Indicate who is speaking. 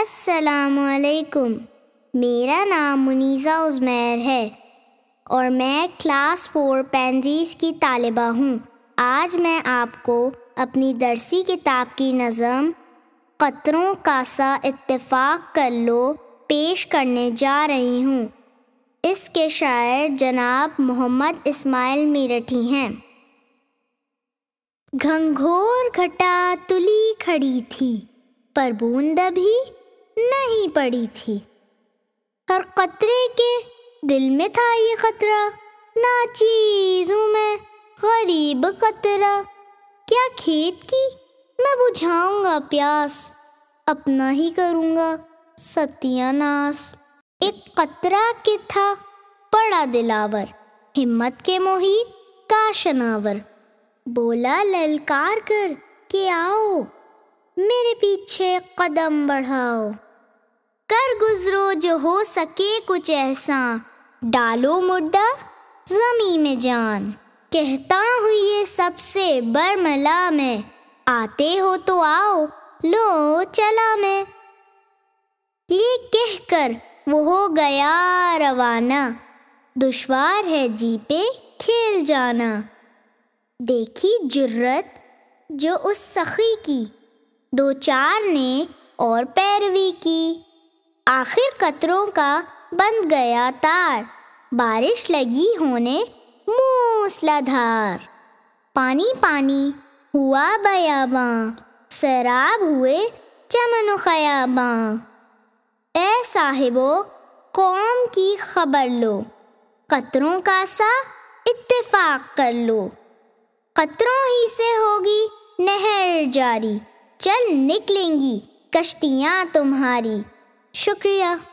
Speaker 1: असलकुम मेरा नाम मुनीज़ा उज़मैर है और मैं क्लास फोर पेंजीज की तालबा हूँ आज मैं आपको अपनी दरसी किताब की नज़म क़तरों का सा इतफाक़ कर लो पेश करने जा रही हूँ इसके शायर जनाब मोहम्मद इस्माइल मीरठी हैं घंघोर घटा तुली खड़ी थी पर बूंद भी नहीं पड़ी थी हर कतरे के दिल में था ये खतरा ना चीजों में गरीब कतरा क्या खेत की मैं बुझाऊंगा प्यास अपना ही करूंगा सत्यानाश एक कतरा के था पड़ा दिलावर हिम्मत के मोहित का शनावर बोला ललकार कर के आओ मेरे पीछे कदम बढ़ाओ गुजरो जो हो सके कुछ ऐसा डालो मुर्दा जमी में जान कहता हूँ ये सबसे बरमला में आते हो तो आओ लो चला मैं ये कहकर वो हो गया रवाना दुश्वार है जी पे खेल जाना देखी जुर्रत जो उस सखी की दो चार ने और पैरवी की आखिर कतरों का बंद गया तार बारिश लगी होने मूसलाधार पानी पानी हुआ बयाबा शराब हुए चमन खयाबा ए साहिबो कौम की खबर लो कतरों का सा इत्तेफाक कर लो कतरों ही से होगी नहर जारी चल निकलेंगी कश्तियाँ तुम्हारी शुक्रिया